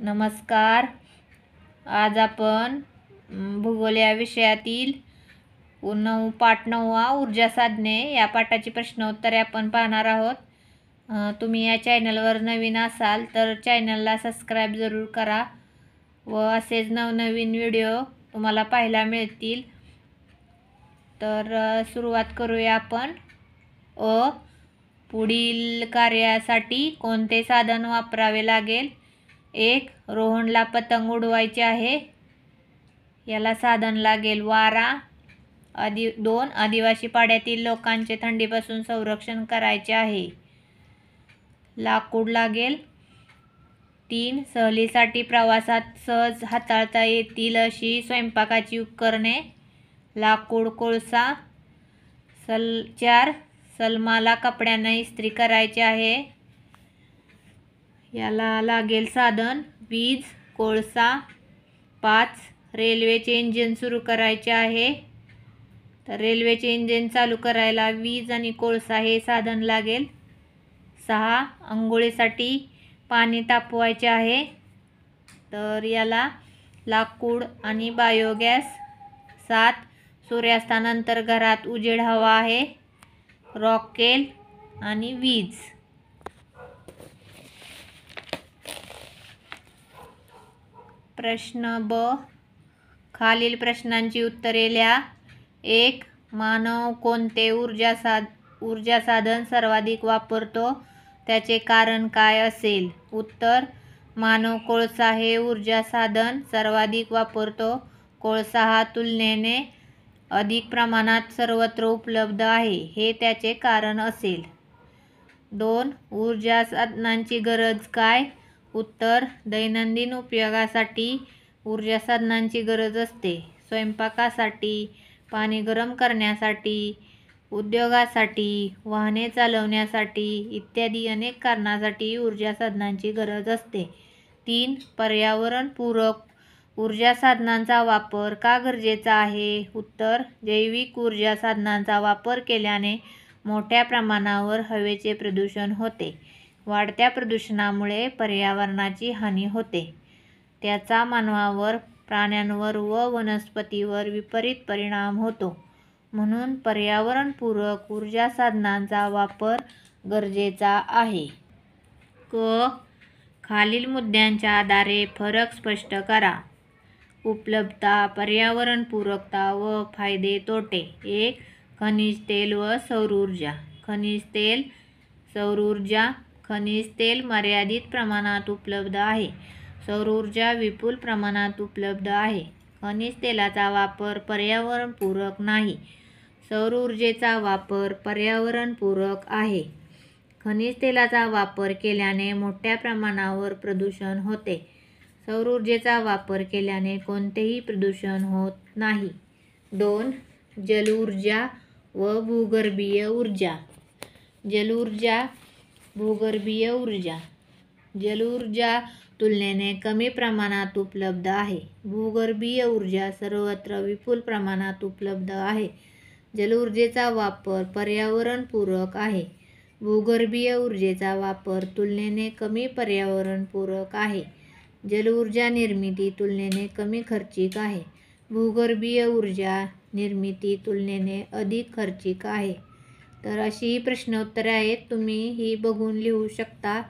नमस्कार आज आपण भूगोल या विषयातील नऊ पाठ नववा ऊर्जा साधने या पाठाची प्रश्नोत्तरे आपण पाहणार आहोत तुम्ही या चॅनलवर नवीन असाल तर चॅनलला सबस्क्राईब जरूर करा व असेच नवनवीन व्हिडिओ तुम्हाला पाहायला मिळतील तर सुरुवात करूया आपण अ पुढील कार्यासाठी कोणते साधन वापरावे लागेल एक रोहनला पतंग उडवायचे आहे याला साधन लागेल वारा आदि दोन आदिवासी पाड्यातील लोकांचे थंडीपासून संरक्षण करायचे आहे लाकूड लागेल तीन सहलीसाठी प्रवासात सहज हाताळता येतील अशी स्वयंपाकाची उपकरणे लाकूड कोळसा सल चार सलमाला कपड्यांना इस्त्री करायचे आहे याला लागेल साधन वीज कोळसा पाच रेल्वेचे इंजिन सुरू करायचे आहे तर रेल्वेचे इंजिन चालू करायला वीज आणि कोळसा हे साधन लागेल सहा अंघोळीसाठी पाणी तापवायचे आहे तर याला लाकूड आणि बायोगॅस सात सूर्यास्तानंतर घरात उजेड हवा आहे रॉकेल आणि वीज प्रश्न ब खालील प्रश्नांची उत्तरे लिहा एक मानव कोणते ऊर्जा साध ऊर्जा साधन सर्वाधिक वापरतो त्याचे कारण काय असेल उत्तर मानव कोळसा हे ऊर्जा साधन सर्वाधिक वापरतो कोळसा हा तुलनेने अधिक प्रमाणात सर्वत्र उपलब्ध आहे हे त्याचे कारण असेल दोन ऊर्जा साधनांची गरज काय उत्तर दैनंदिन उपयोगासाठी ऊर्जा साधनांची गरज असते स्वयंपाकासाठी पाणी गरम करण्यासाठी उद्योगासाठी वाहने चालवण्यासाठी इत्यादी अनेक कारणासाठी ऊर्जा साधनांची गरज असते तीन पर्यावरणपूरक ऊर्जा साधनांचा वापर का गरजेचा आहे उत्तर जैविक ऊर्जा साधनांचा वापर केल्याने मोठ्या प्रमाणावर हवेचे प्रदूषण होते वाढत्या प्रदूषणामुळे पर्यावरणाची हानी होते त्याचा मानवावर प्राण्यांवर व वनस्पतीवर विपरीत परिणाम होतो म्हणून पर्यावरणपूरक ऊर्जा साधनांचा वापर गरजेचा आहे क खालील मुद्द्यांच्या आधारे फरक स्पष्ट करा उपलब्धता पर्यावरणपूरकता व फायदे तोटे एक खनिज तेल व सौरऊर्जा खनिज तेल सौरऊर्जा खनिज तेल मर्यादित प्रमाणात उपलब्ध आहे सौर ऊर्जा विपुल प्रमाणात उपलब्ध आहे खनिज तेलाचा वापर पर्यावरणपूरक नाही सौर ऊर्जेचा वापर पर्यावरणपूरक आहे खनिज तेलाचा वापर केल्याने मोठ्या प्रमाणावर प्रदूषण होते सौर ऊर्जेचा वापर केल्याने कोणतेही प्रदूषण होत नाही दोन जलऊर्जा व भूगर्भीय ऊर्जा जलऊर्जा भूगर्भीय ऊर्जा जलऊर्जा तुलनेने कमी प्रमाणात उपलब्ध आहे भूगर्भीय ऊर्जा सर्वत्र विपुल प्रमाणात उपलब्ध आहे जलऊर्जेचा वापर पर्यावरणपूरक आहे भूगर्भीय ऊर्जेचा वापर तुलनेने कमी पर्यावरणपूरक आहे जलऊर्जा निर्मिती तुलनेने कमी खर्चिक आहे भूगर्भीय ऊर्जा निर्मिती तुलनेने अधिक खर्चिक आहे तर अशी प्रश्न उत्तरे आहेत तुम्ही ही बघून लिहू शकता